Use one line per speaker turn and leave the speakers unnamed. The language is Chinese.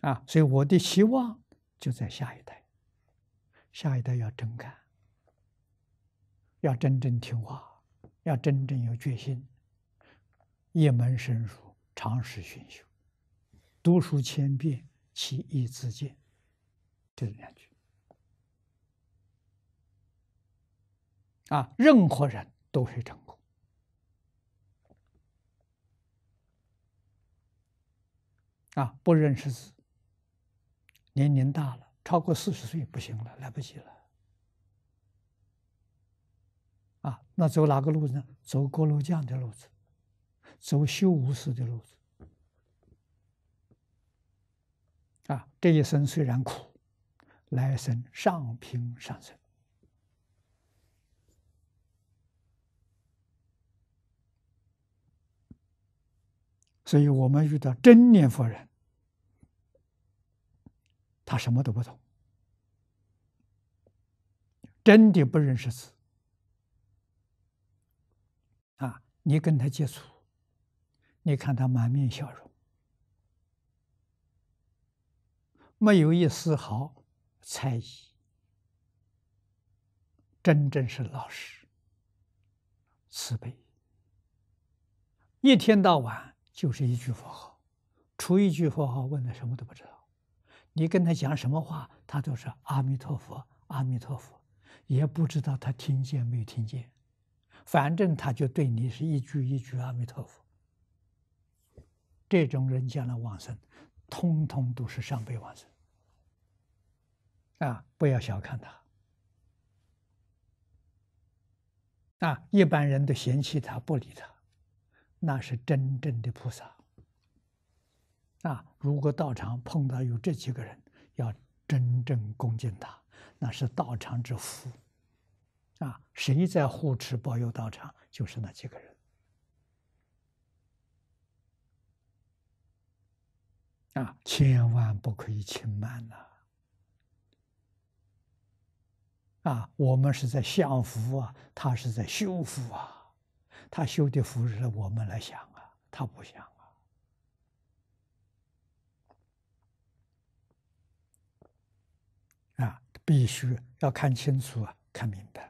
啊，所以我的希望就在下一代。下一代要真干，要真正听话，要真正有决心。一门深入，长识熏修，读书千遍，其义自见。就两句。啊，任何人都是成功。啊，不认识字。年龄大了，超过四十岁不行了，来不及了。啊，那走哪个路子？呢？走锅炉匠的路子，走修无师的路子。啊，这一生虽然苦，来生上平上生。所以我们遇到真念佛人。他什么都不懂，真的不认识字啊！你跟他接触，你看他满面笑容，没有一丝毫猜疑，真正是老实、慈悲，一天到晚就是一句佛号，除一句佛号，问的什么都不知道。你跟他讲什么话，他都是阿弥陀佛，阿弥陀佛，也不知道他听见没听见，反正他就对你是一句一句阿弥陀佛。这种人讲的往生，通通都是上辈往生，啊，不要小看他，啊，一般人都嫌弃他，不理他，那是真正的菩萨。啊，如果道场碰到有这几个人，要真正恭敬他，那是道场之福，啊，谁在护持保佑道场，就是那几个人，啊，千万不可以轻慢呐，啊，我们是在享福啊，他是在修福啊，他修的福是，我们来享啊，他不享。必须要看清楚啊，看明白。